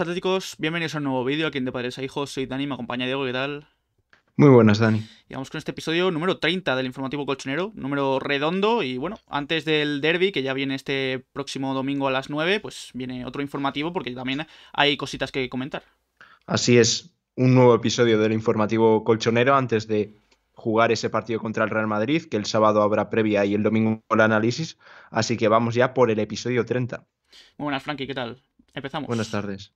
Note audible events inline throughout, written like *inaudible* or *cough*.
atléticos, bienvenidos a un nuevo vídeo aquí en De Padres a Hijos, soy Dani, me acompaña Diego, ¿qué tal? Muy buenas, Dani. Y vamos con este episodio número 30 del informativo colchonero, número redondo y bueno, antes del derby que ya viene este próximo domingo a las 9, pues viene otro informativo porque también hay cositas que comentar. Así es, un nuevo episodio del informativo colchonero antes de jugar ese partido contra el Real Madrid, que el sábado habrá previa y el domingo el análisis, así que vamos ya por el episodio 30. Muy buenas, Frankie, ¿qué tal? Empezamos. Buenas tardes.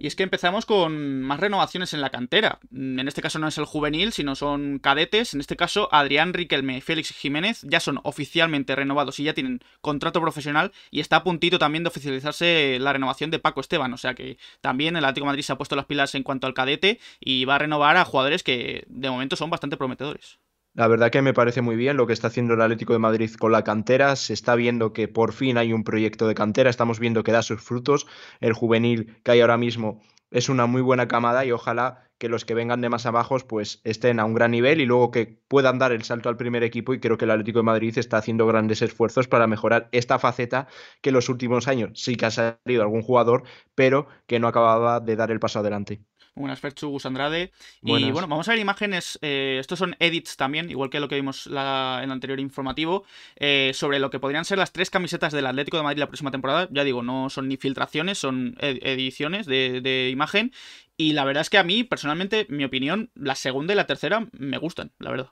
Y es que empezamos con más renovaciones en la cantera. En este caso no es el juvenil, sino son cadetes. En este caso, Adrián Riquelme y Félix Jiménez ya son oficialmente renovados y ya tienen contrato profesional. Y está a puntito también de oficializarse la renovación de Paco Esteban. O sea que también el Atlético Madrid se ha puesto las pilas en cuanto al cadete y va a renovar a jugadores que de momento son bastante prometedores. La verdad que me parece muy bien lo que está haciendo el Atlético de Madrid con la cantera. Se está viendo que por fin hay un proyecto de cantera. Estamos viendo que da sus frutos. El juvenil que hay ahora mismo es una muy buena camada y ojalá que los que vengan de más abajo pues estén a un gran nivel y luego que puedan dar el salto al primer equipo y creo que el Atlético de Madrid está haciendo grandes esfuerzos para mejorar esta faceta que en los últimos años sí que ha salido algún jugador pero que no acababa de dar el paso adelante unas buenas, Ferchu, Andrade. Y bueno, vamos a ver imágenes. Eh, estos son edits también, igual que lo que vimos en el anterior informativo, eh, sobre lo que podrían ser las tres camisetas del Atlético de Madrid la próxima temporada. Ya digo, no son ni filtraciones, son ediciones de, imagen. Y la verdad es que a mí, personalmente, mi opinión, la segunda y la tercera me gustan, la verdad.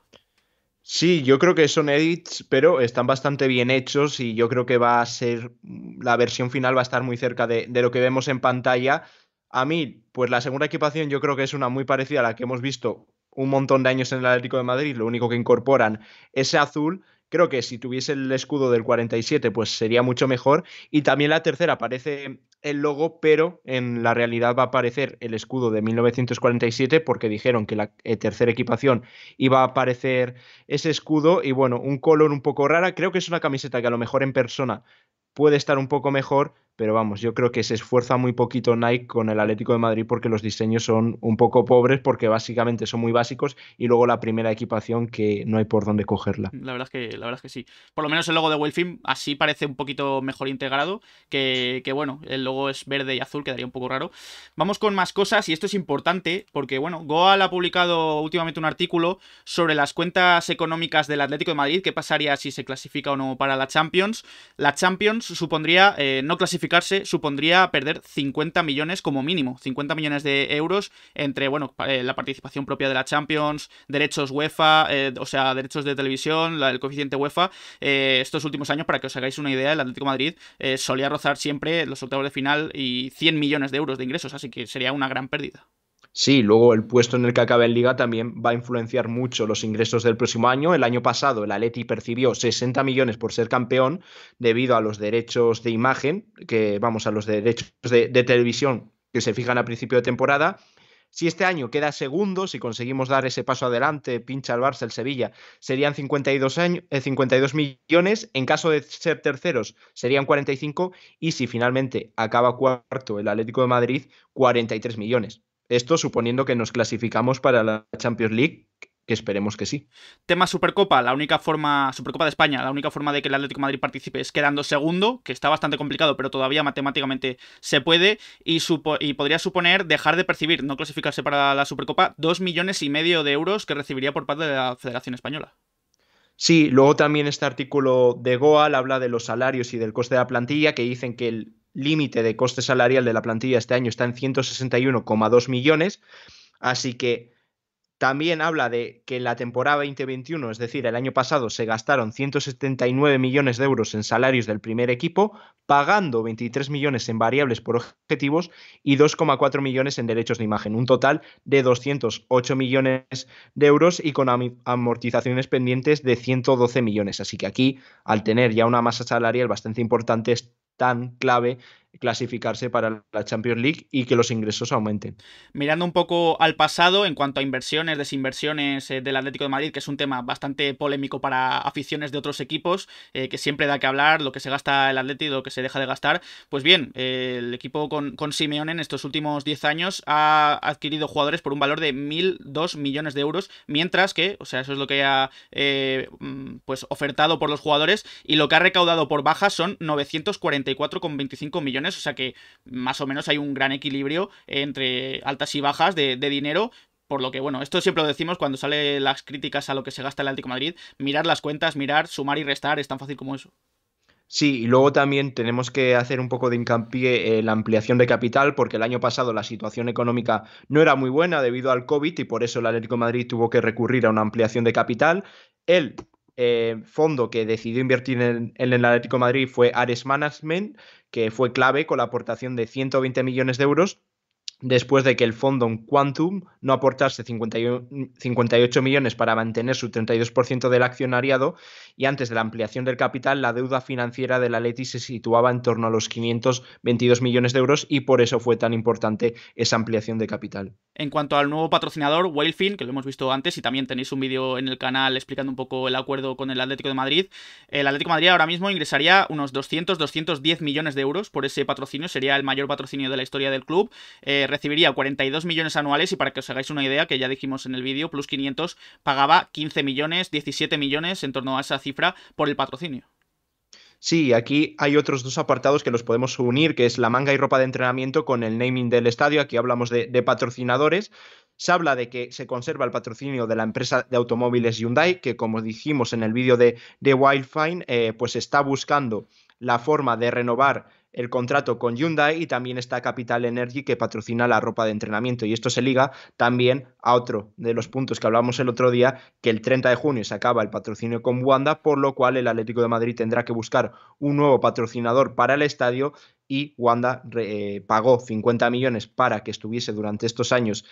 Sí, yo creo que son edits, pero están bastante bien hechos y yo creo que va a ser, la versión final va a estar muy cerca de, de, lo que vemos en pantalla a mí, pues la segunda equipación yo creo que es una muy parecida a la que hemos visto un montón de años en el Atlético de Madrid, lo único que incorporan ese azul. Creo que si tuviese el escudo del 47, pues sería mucho mejor. Y también la tercera aparece el logo, pero en la realidad va a aparecer el escudo de 1947 porque dijeron que la eh, tercera equipación iba a aparecer ese escudo y bueno, un color un poco rara. Creo que es una camiseta que a lo mejor en persona puede estar un poco mejor, pero vamos, yo creo que se esfuerza muy poquito Nike con el Atlético de Madrid porque los diseños son un poco pobres, porque básicamente son muy básicos, y luego la primera equipación que no hay por dónde cogerla. La verdad es que, la verdad es que sí. Por lo menos el logo de Welfim así parece un poquito mejor integrado, que, bueno, el logo es verde y azul, quedaría un poco raro. Vamos con más cosas, y esto es importante, porque bueno, Goal ha publicado últimamente un artículo sobre las cuentas económicas del Atlético de Madrid, qué pasaría si se clasifica o no para la Champions. La Champions supondría eh, no clasificar supondría perder 50 millones como mínimo, 50 millones de euros entre, bueno, eh, la participación propia de la Champions, derechos UEFA, eh, o sea, derechos de televisión, el coeficiente UEFA, eh, estos últimos años, para que os hagáis una idea, el Atlético Madrid solía rozar siempre los octavos de final y 100 millones de euros de ingresos, así que sería una gran pérdida. Sí, luego el puesto en el que acaba el Liga también va a influenciar mucho los ingresos del próximo año. El año pasado el Atleti percibió 60 millones por ser campeón debido a los derechos de imagen, que vamos, a los derechos de, televisión que se fijan a principio de temporada. Si este año queda segundo, si conseguimos dar ese paso adelante, pincha el Barça, el Sevilla, serían 52, 52 eh, millones. En caso de ser terceros, serían 45. Y si finalmente acaba cuarto el Atlético de Madrid, 43 millones. Esto suponiendo que nos clasificamos para la Champions League, que esperemos que sí. Tema Supercopa, la única forma, Supercopa de España, la única forma de que el Atlético Madrid participe es quedando segundo, que está bastante complicado, pero todavía matemáticamente se puede, y, y podría suponer dejar de percibir, no clasificarse para la Supercopa, dos millones y medio de euros que recibiría por parte de la Federación Española. Sí, luego también este artículo de Goal habla de los salarios y del coste de la plantilla, que dicen que el límite de coste salarial de la plantilla este año está en 161,2 millones, así que también habla de que en la temporada 2021, es decir, el año pasado, se gastaron 179 millones de euros en salarios del primer equipo, pagando 23 millones en variables por objetivos y 2,4 millones en derechos de imagen, un total de 208 millones de euros y con amortizaciones pendientes de 112 millones. Así que aquí, al tener ya una masa salarial bastante importante, tan clave clasificarse para la Champions League y que los ingresos aumenten. Mirando un poco al pasado en cuanto a inversiones, desinversiones eh, del Atlético de Madrid, que es un tema bastante polémico para aficiones de otros equipos, eh, que siempre da que hablar lo que se gasta el Atlético y lo que se deja de gastar, pues bien, eh, el equipo con, con Simeone en estos últimos 10 años ha adquirido jugadores por un valor de 1.002 millones de euros, mientras que, o sea, eso es lo que ha mm, pues ofertado por los jugadores y lo que ha recaudado por bajas son 944,25 millones o sea que más o menos hay un gran equilibrio entre altas y bajas de, dinero, por lo que, bueno, esto siempre lo decimos cuando salen las críticas a lo que se gasta el Atlético Madrid. Mirar las cuentas, mirar, sumar y restar, es tan fácil como eso. Sí, y luego también tenemos que hacer un poco de hincapié en la ampliación de capital, porque el año pasado la situación económica no era muy buena debido al COVID y por eso el Atlético de Madrid tuvo que recurrir a una ampliación de capital. Él eh, fondo que decidió invertir en, el Atlético Madrid fue Ares Management, que fue clave con la aportación de 120 millones de euros después de que el fondo Quantum no aportase 58 millones para mantener su 32% del accionariado y antes de la ampliación del capital, la deuda financiera de la Leti se situaba en torno a los 522 millones de euros y por eso fue tan importante esa ampliación de capital. En cuanto al nuevo patrocinador, Whalefin, que lo hemos visto antes y también tenéis un vídeo en el canal explicando un poco el acuerdo con el Atlético de Madrid, el Atlético de Madrid ahora mismo ingresaría unos 200-210 millones de euros por ese patrocinio, sería el mayor patrocinio de la historia del club. Eh, recibiría 42 millones anuales y para que os hagáis una idea, que ya dijimos en el vídeo, Plus 500 pagaba 15 millones, 17 millones en torno a esa cifra por el patrocinio. Sí, aquí hay otros dos apartados que los podemos unir, que es la manga y ropa de entrenamiento con el naming del estadio. Aquí hablamos de, patrocinadores. Se habla de que se conserva el patrocinio de la empresa de automóviles Hyundai, que como dijimos en el vídeo de, de Wildfine, eh, pues está buscando la forma de renovar el contrato con Hyundai y también está Capital Energy que patrocina la ropa de entrenamiento. Y esto se liga también a otro de los puntos que hablábamos el otro día, que el 30 de junio se acaba el patrocinio con Wanda, por lo cual el Atlético de Madrid tendrá que buscar un nuevo patrocinador para el estadio y Wanda eh, pagó 50 millones para que estuviese durante estos años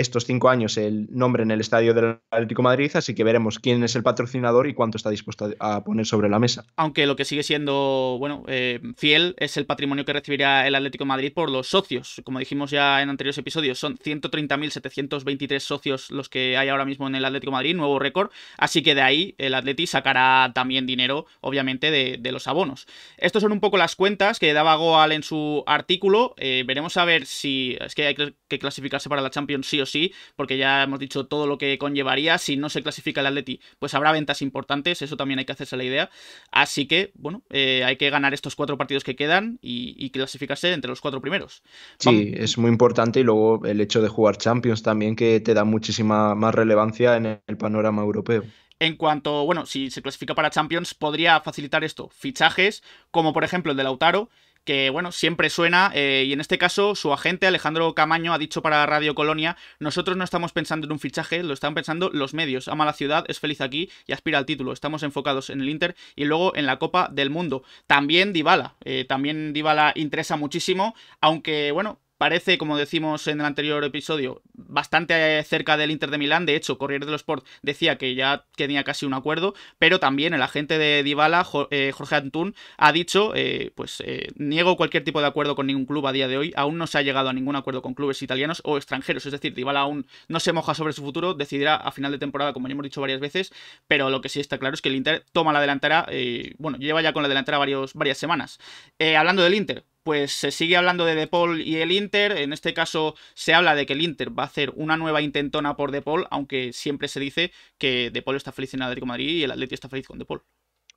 estos cinco años el nombre en el estadio del Atlético Madrid, así que veremos quién es el patrocinador y cuánto está dispuesto a poner sobre la mesa. Aunque lo que sigue siendo, bueno, eh, fiel es el patrimonio que recibirá el Atlético Madrid por los socios. Como dijimos ya en anteriores episodios, son 130.723 socios los que hay ahora mismo en el Atlético Madrid, nuevo récord, así que de ahí el Atleti sacará también dinero, obviamente, de, los abonos. Estos son un poco las cuentas que daba Goal en su artículo. Eh, veremos a ver si es que hay que clasificarse para la Champions sí o sí, porque ya hemos dicho todo lo que conllevaría si no se clasifica el Atleti, pues habrá ventas importantes, eso también hay que hacerse la idea. Así que, bueno, eh, hay que ganar estos cuatro partidos que quedan y, clasificarse entre los cuatro primeros. Sí, es muy importante y luego el hecho de jugar Champions también que te da muchísima más relevancia en el panorama europeo en cuanto, bueno, si se clasifica para Champions, podría facilitar esto, fichajes, como por ejemplo el de Lautaro, que bueno, siempre suena eh, y en este caso su agente Alejandro Camaño ha dicho para Radio Colonia, nosotros no estamos pensando en un fichaje, lo están pensando los medios, ama la ciudad, es feliz aquí y aspira al título, estamos enfocados en el Inter y luego en la Copa del Mundo. También Dybala, eh, también Dybala interesa muchísimo, aunque bueno, parece, como decimos en el anterior episodio, bastante eh, cerca del Inter de Milán. De hecho, Corriere de los Sport decía que ya tenía casi un acuerdo, pero también el agente de Dybala, eh, Jorge Antún, ha dicho, eh, pues niego cualquier tipo de acuerdo con ningún club a día de hoy. Aún no se ha llegado a ningún acuerdo con clubes italianos o extranjeros. Es decir, Dybala aún no se moja sobre su futuro, decidirá a final de temporada, como ya hemos dicho varias veces, pero lo que sí está claro es que el Inter toma la delantera, bueno, lleva ya con la delantera varios, varias semanas. hablando del Inter, pues se sigue hablando de De Paul y el Inter. En este caso se habla de que el Inter va a hacer una nueva intentona por De Paul, aunque siempre se dice que Depol está feliz en el Atlético Madrid y el Atlético está feliz con De Paul.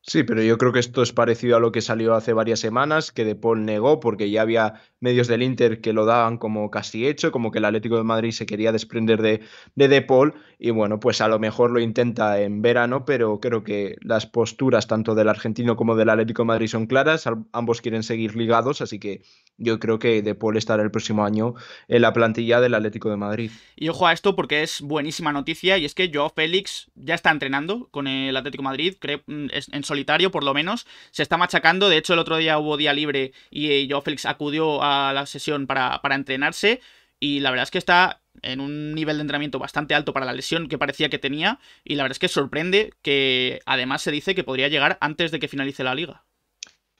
Sí, pero yo creo que esto es parecido a lo que salió hace varias semanas, que De Paul negó porque ya había medios del Inter que lo daban como casi hecho, como que el Atlético de Madrid se quería desprender de, de Paul y bueno, pues a lo mejor lo intenta en verano, pero creo que las posturas tanto del argentino como del Atlético de Madrid son claras, ambos quieren seguir ligados, así que yo creo que De Paul estará el próximo año en la plantilla del Atlético de Madrid. Y ojo a esto porque es buenísima noticia y es que Joao Félix ya está entrenando con el Atlético de Madrid, creo, mm, solitario, por lo menos, se está machacando. De hecho, el otro día hubo día libre y eh, Joao Félix acudió a la sesión para, para entrenarse. Y la verdad es que está en un nivel de entrenamiento bastante alto para la lesión que parecía que tenía. Y la verdad es que sorprende que además se dice que podría llegar antes de que finalice la liga.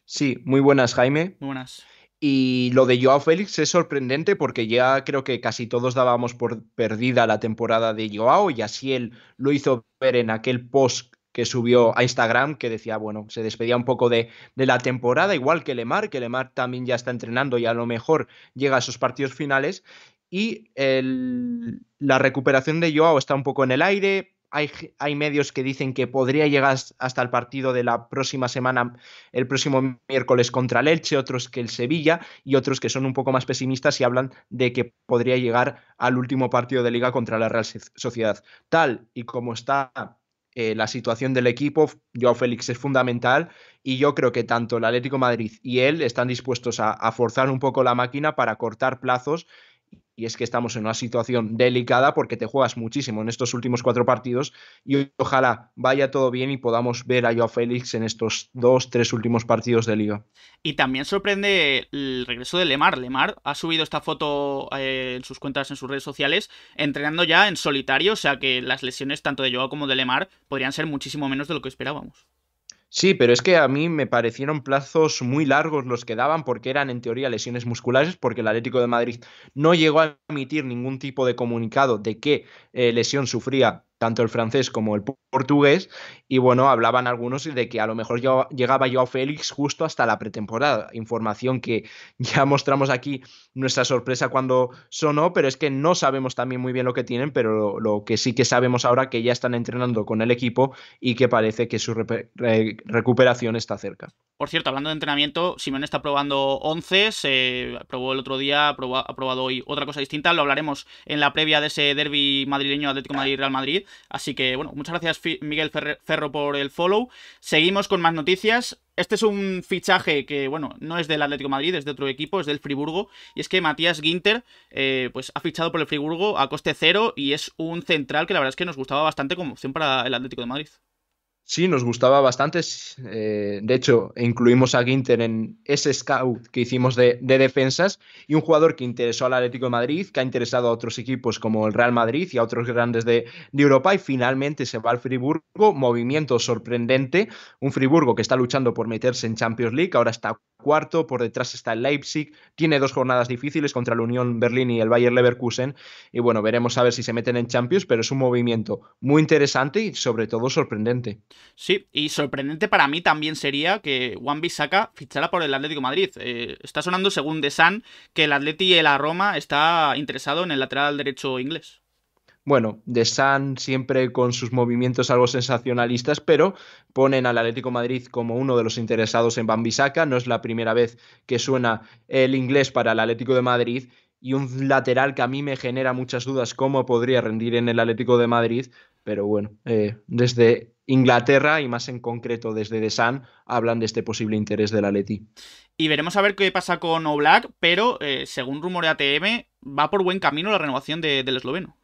Sí, muy buenas, Jaime. Muy buenas. Y lo de Joao Félix es sorprendente porque ya creo que casi todos dábamos por perdida la temporada de Joao y así él lo hizo ver en aquel post que subió a Instagram, que decía, bueno, se despedía un poco de, la temporada, igual que Lemar, que Lemar también ya está entrenando y a lo mejor llega a sus partidos finales. Y la recuperación de Joao está un poco en el aire. Hay, hay, medios que dicen que podría llegar hasta el partido de la próxima semana, el próximo miércoles contra el Elche, otros que el Sevilla y otros que son un poco más pesimistas y hablan de que podría llegar al último partido de liga contra la Real Sociedad. Tal y como está eh, la situación del equipo, Joao Félix es fundamental y yo creo que tanto el Atlético Madrid y él están dispuestos a forzar un poco la máquina para cortar plazos y es que estamos en una situación delicada porque te juegas muchísimo en estos últimos cuatro partidos y ojalá vaya todo bien y podamos ver a Joao Félix en estos dos, tres últimos partidos de liga. Y también sorprende el regreso de Lemar. Lemar ha subido esta foto eh, en sus cuentas, en sus redes sociales, entrenando ya en solitario, o sea que las lesiones tanto de Joao como de Lemar podrían ser muchísimo menos de lo que esperábamos. Sí, pero es que a mí me parecieron plazos muy largos los que daban porque eran en teoría lesiones musculares, porque el Atlético de Madrid no llegó a emitir ningún tipo de comunicado de qué eh, lesión sufría tanto el francés como el portugués, y bueno, hablaban algunos de que a lo mejor yo, llegaba Félix justo hasta la pretemporada, información que *laughs* ya mostramos aquí nuestra sorpresa cuando sonó, pero es que no sabemos también muy bien lo que tienen, pero lo, que sí que sabemos ahora que ya están entrenando con el equipo y que parece que su recuperación está cerca. Por cierto, hablando de entrenamiento, Simón está probando 11, se probó el otro día, ha probado hoy otra cosa distinta, lo hablaremos en la previa de ese derby madrileño Atlético Madrid-Real Madrid Así que, bueno, muchas gracias Miguel Ferro por el follow. Seguimos con más noticias. Este es un fichaje que, bueno, no es del Atlético de Madrid, es de otro equipo, es del Friburgo. Y es que Matías Ginter, eh, pues ha fichado por el Friburgo a coste cero y es un central que la verdad es que nos gustaba bastante como opción para el Atlético de Madrid. Sí, nos gustaba bastante. Eh, de hecho, incluimos a Ginter en ese scout que hicimos de, defensas y un jugador que interesó al Atlético de Madrid, que ha interesado a otros equipos como el Real Madrid y a otros grandes de Europa y finalmente se va al Friburgo. Movimiento sorprendente. Un Friburgo que está luchando por meterse en Champions League, ahora está cuarto, por detrás está el Leipzig, tiene dos jornadas difíciles contra la Unión Berlín y el Bayer Leverkusen, y bueno, veremos a ver si se meten en Champions, pero es un movimiento muy interesante y sobre todo sorprendente. Sí, y sorprendente para mí también sería que Juan Bisaca fichara por el Atlético Madrid. Eh, está sonando, según De San, que el Atleti y la Roma está interesado en el lateral derecho inglés bueno, de San siempre con sus movimientos algo sensacionalistas, pero ponen al Atlético Madrid como uno de los interesados en Bambisaca. No es la primera vez que suena el inglés para el Atlético de Madrid y un lateral que a mí me genera muchas dudas cómo podría rendir en el Atlético de Madrid, pero bueno, eh, desde Inglaterra y más en concreto desde de Sun hablan de este posible interés del Atleti. Y veremos a ver qué pasa con Oblak, pero eh, según rumor de ATM, va por buen camino la renovación del esloveno.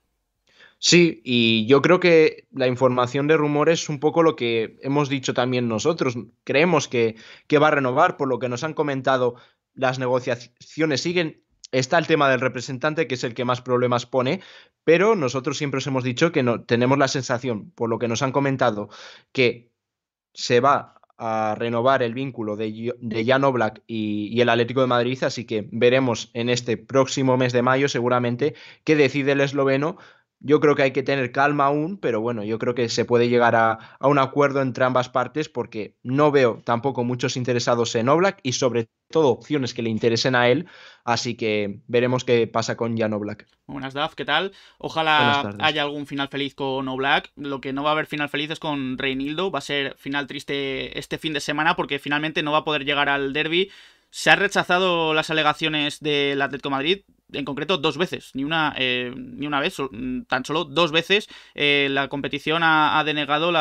Sí, y yo creo que la información de rumores es un poco lo que hemos dicho también nosotros. Creemos que, que va a renovar, por lo que nos han comentado, las negociaciones siguen. Está el tema del representante, que es el que más problemas pone, pero nosotros siempre os hemos dicho que no, tenemos la sensación, por lo que nos han comentado, que se va a renovar el vínculo de, de Jan Oblak y, y, el Atlético de Madrid, así que veremos en este próximo mes de mayo seguramente qué decide el esloveno yo creo que hay que tener calma aún, pero bueno, yo creo que se puede llegar a, un acuerdo entre ambas partes porque no veo tampoco muchos interesados en Oblak y sobre todo opciones que le interesen a él, así que veremos qué pasa con Jan Oblak. Buenas, Daf, ¿qué tal? Ojalá haya algún final feliz con Oblak. Lo que no va a haber final feliz es con Reinildo, va a ser final triste este fin de semana porque finalmente no va a poder llegar al derby. Se han rechazado las alegaciones del Atlético de Madrid en concreto dos veces, ni una, eh, ni una vez, tan solo dos veces eh, la competición ha, denegado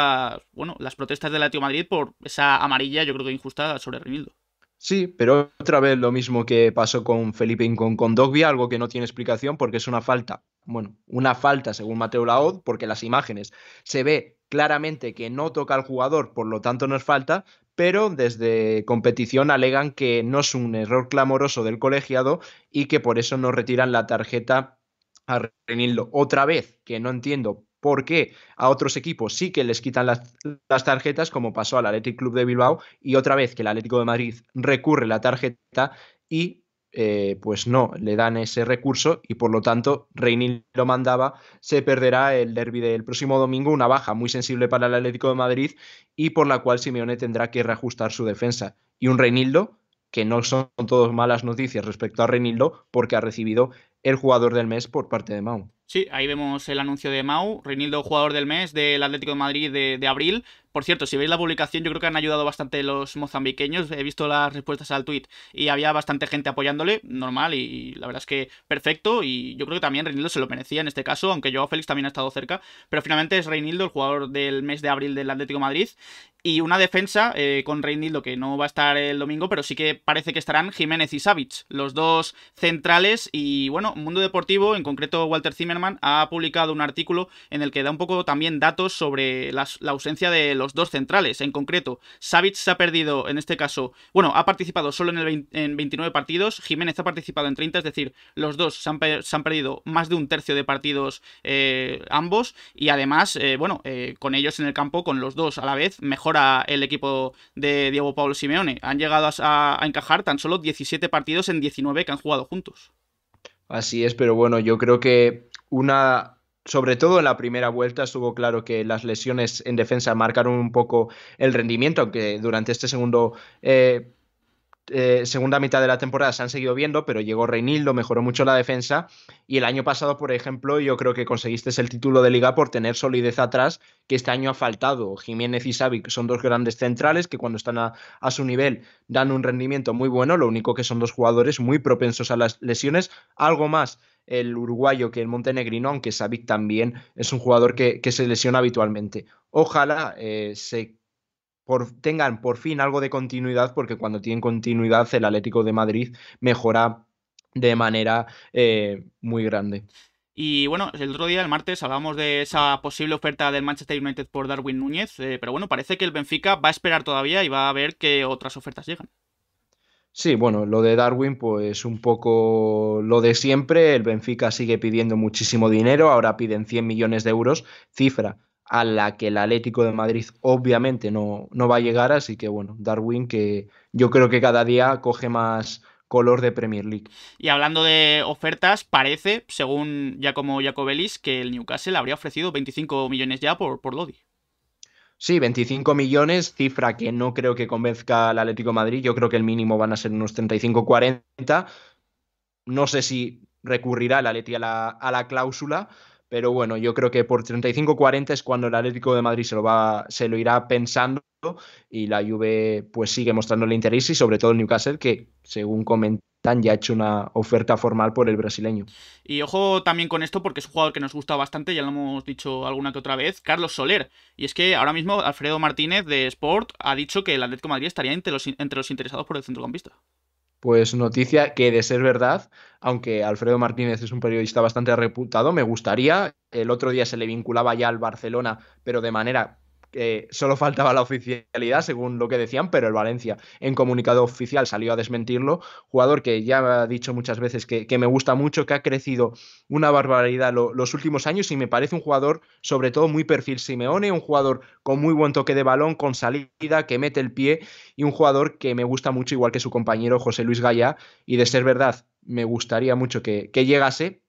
bueno, las protestas de la de Madrid por esa amarilla, yo creo que injusta, sobre Rinildo. Sí, pero otra vez lo mismo que pasó con Felipe y con, con algo que no tiene explicación porque es una falta. Bueno, una falta según Mateo Laod porque las imágenes se ve claramente que no toca al jugador, por lo tanto no es falta, pero desde competición alegan que no es un error clamoroso del colegiado y que por eso no retiran la tarjeta a Renildo. Otra vez, que no entiendo por qué a otros equipos sí que les quitan las, tarjetas, como pasó al Athletic Club de Bilbao, y otra vez que el Atlético de Madrid recurre la tarjeta y eh, pues no le dan ese recurso y por lo tanto Reinildo mandaba, se perderá el derby del próximo domingo, una baja muy sensible para el Atlético de Madrid y por la cual Simeone tendrá que reajustar su defensa. Y un Reinildo, que no son todas malas noticias respecto a Reinildo, porque ha recibido el jugador del mes por parte de Mau. Sí, ahí vemos el anuncio de Mau, Reinildo jugador del mes del Atlético de Madrid de abril, por cierto, si veis la publicación, yo creo que han ayudado bastante los mozambiqueños. He visto las respuestas al tweet y había bastante gente apoyándole, normal, y la verdad es que perfecto. Y yo creo que también Reinildo se lo merecía en este caso, aunque Joao Félix también ha estado cerca. Pero finalmente es Reinildo, el jugador del mes de abril del Atlético Madrid. Y una defensa eh, con Reinildo que no va a estar el domingo, pero sí que parece que estarán Jiménez y Savic, los dos centrales. Y bueno, Mundo Deportivo, en concreto Walter Zimmerman, ha publicado un artículo en el que da un poco también datos sobre la, la ausencia de los dos centrales en concreto. Savic se ha perdido, en este caso, bueno, ha participado solo en, el 29 partidos, Jiménez ha participado en 30, es decir, los dos se han, perdido más de un tercio de partidos eh, ambos y además, eh, bueno, eh, con ellos en el campo, con los dos a la vez, mejora el equipo de Diego Pablo Simeone. Han llegado a, a encajar tan solo 17 partidos en 19 que han jugado juntos. Así es, pero bueno, yo creo que una sobre todo en la primera vuelta estuvo claro que las lesiones en defensa marcaron un poco el rendimiento, aunque durante este segundo eh, eh, segunda mitad de la temporada se han seguido viendo, pero llegó Reinildo, mejoró mucho la defensa. Y el año pasado, por ejemplo, yo creo que conseguiste el título de liga por tener solidez atrás, que este año ha faltado. Jiménez y Savic son dos grandes centrales que cuando están a, a su nivel dan un rendimiento muy bueno, lo único que son dos jugadores muy propensos a las lesiones. Algo más el uruguayo que el montenegrino, aunque Sabic también es un jugador que, se lesiona habitualmente. Ojalá eh, se tengan por fin algo de continuidad, porque cuando tienen continuidad el Atlético de Madrid mejora de manera eh, muy grande. Y bueno, el otro día, el martes, hablamos de esa posible oferta del Manchester United por Darwin Núñez, eh, pero bueno, parece que el Benfica va a esperar todavía y va a ver que otras ofertas llegan. Sí, bueno, lo de Darwin, pues un poco lo de siempre. El Benfica sigue pidiendo muchísimo dinero, ahora piden 100 millones de euros, cifra a la que el Atlético de Madrid obviamente no, no va a llegar, así que bueno, Darwin que yo creo que cada día coge más color de Premier League. Y hablando de ofertas, parece, según Giacomo Jacobelis, que el Newcastle habría ofrecido 25 millones ya por, por Lodi. Sí, 25 millones, cifra que no creo que convenzca al Atlético Madrid. Yo creo que el mínimo van a ser unos 35-40. No sé si recurrirá el Atleti la, a la cláusula, pero bueno, yo creo que por 35-40 es cuando el Atlético de Madrid se lo, va, se lo irá pensando y la Juve pues sigue mostrándole interés y sobre todo el Newcastle que según comentan ya ha hecho una oferta formal por el brasileño. Y ojo también con esto porque es un jugador que nos gusta bastante, ya lo hemos dicho alguna que otra vez, Carlos Soler. Y es que ahora mismo Alfredo Martínez de Sport ha dicho que el Atlético de Madrid estaría entre los, entre los interesados por el centrocampista pues noticia que de ser verdad, aunque Alfredo Martínez es un periodista bastante reputado, me gustaría, el otro día se le vinculaba ya al Barcelona, pero de manera que eh, solo faltaba la oficialidad, según lo que decían, pero el Valencia en comunicado oficial salió a desmentirlo. Jugador que ya ha dicho muchas veces que, me gusta mucho, que ha crecido una barbaridad los últimos años y me parece un jugador, sobre todo, muy perfil Simeone, un jugador con muy buen toque de balón, con salida, que mete el pie y un jugador que me gusta mucho, igual que su compañero José Luis Gaya Y de ser verdad, me gustaría mucho que, que llegase,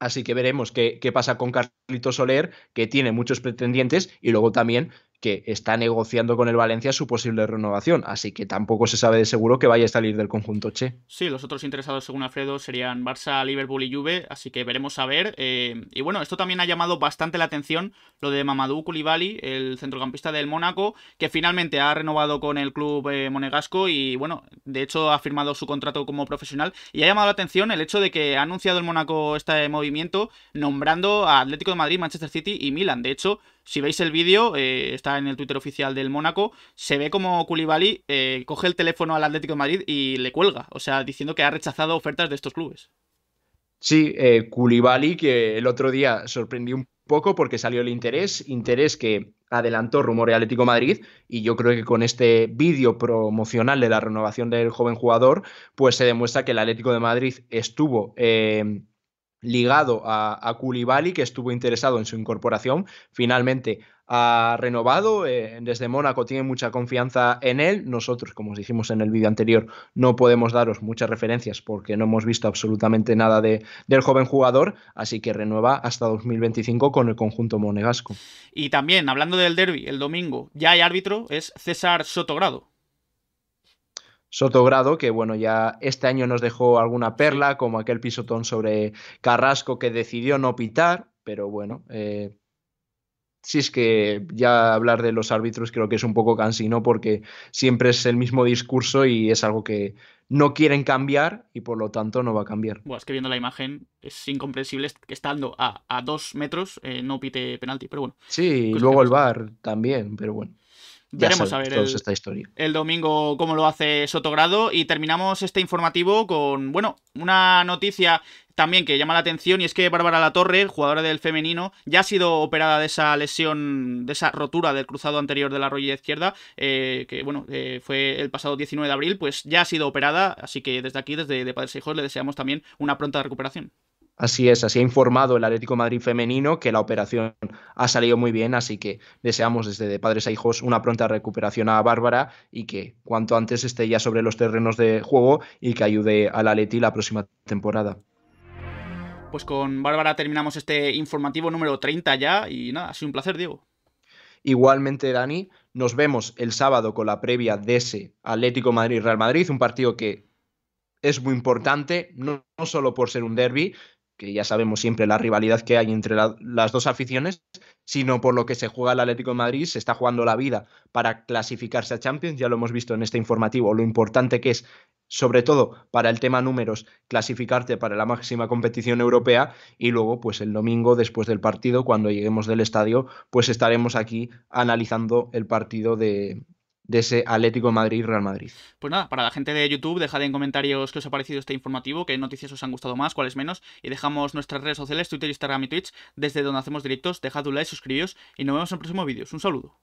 Así que veremos qué, pasa con Carlito Soler, que tiene muchos pretendientes, y luego también que está negociando con el Valencia su posible renovación, así que tampoco se sabe de seguro que vaya a salir del conjunto Che. Sí, los otros interesados, según Alfredo, serían Barça, Liverpool y Juve, así que veremos a ver. Eh, y bueno, esto también ha llamado bastante la atención, lo de Mamadou Koulibaly, el centrocampista del Mónaco, que finalmente ha renovado con el club eh, monegasco y bueno, de hecho ha firmado su contrato como profesional y ha llamado la atención el hecho de que ha anunciado el Mónaco este movimiento nombrando a Atlético de Madrid, Manchester City y Milan. De hecho, si veis el vídeo, eh, está en el Twitter oficial del Mónaco, se ve como Koulibaly eh, coge el teléfono al Atlético de Madrid y le cuelga, o sea, diciendo que ha rechazado ofertas de estos clubes. Sí, eh, que el otro día sorprendió un poco porque salió el interés, interés que adelantó de Atlético Madrid y yo creo que con este vídeo promocional de la renovación del joven jugador, pues se demuestra que el Atlético de Madrid estuvo eh, ligado a, a que estuvo interesado en su incorporación. Finalmente ha renovado, eh, desde Mónaco tiene mucha confianza en él. Nosotros, como os dijimos en el vídeo anterior, no podemos daros muchas referencias porque no hemos visto absolutamente nada del joven jugador, así que renueva hasta 2025 con el conjunto monegasco. Y también, hablando del derby, el domingo ya hay árbitro, es César Sotogrado. Sotogrado, que bueno, ya este año nos dejó alguna perla, como aquel pisotón sobre Carrasco que decidió no pitar, pero bueno, eh, si es que ya hablar de los árbitros creo que es un poco cansino porque siempre es el mismo discurso y es algo que no quieren cambiar y por lo tanto no va a cambiar. Bueno, es que viendo la imagen es incomprensible que estando a, a dos metros eh, no pite penalti, pero bueno. Sí, y luego el VAR también, pero bueno. Veremos a ver el, esta historia. el domingo cómo lo hace Sotogrado y terminamos este informativo con, bueno, una noticia también que llama la atención y es que Bárbara Torre jugadora del femenino, ya ha sido operada de esa lesión, de esa rotura del cruzado anterior de la rodilla izquierda, eh, que bueno, eh, fue el pasado 19 de abril, pues ya ha sido operada, así que desde aquí, desde de Padres e Hijos, le deseamos también una pronta recuperación. Así es, así ha informado el Atlético Madrid femenino que la operación ha salido muy bien, así que deseamos desde de Padres a Hijos una pronta recuperación a Bárbara y que cuanto antes esté ya sobre los terrenos de juego y que ayude al Atleti la próxima temporada. Pues con Bárbara terminamos este informativo número 30 ya y nada, ha sido un placer, Diego. Igualmente, Dani, nos vemos el sábado con la previa de ese Atlético Madrid-Real Madrid, un partido que es muy importante, no, no, solo por ser un derby, que ya sabemos siempre la rivalidad que hay entre las dos aficiones, sino por lo que se juega el Atlético de Madrid, se está jugando la vida para clasificarse a Champions, ya lo hemos visto en este informativo, lo importante que es, sobre todo para el tema números, clasificarte para la máxima competición europea y luego, pues el domingo, después del partido, cuando lleguemos del estadio, pues estaremos aquí analizando el partido de, de ese Atlético Madrid-Real Madrid. Pues nada, para la gente de YouTube, dejad en comentarios qué os ha parecido este informativo, qué noticias os han gustado más, cuáles menos, y dejamos nuestras redes sociales, Twitter, Instagram y Twitch, desde donde hacemos directos, dejad un like, suscribíos y nos vemos en el próximo vídeo. Un saludo.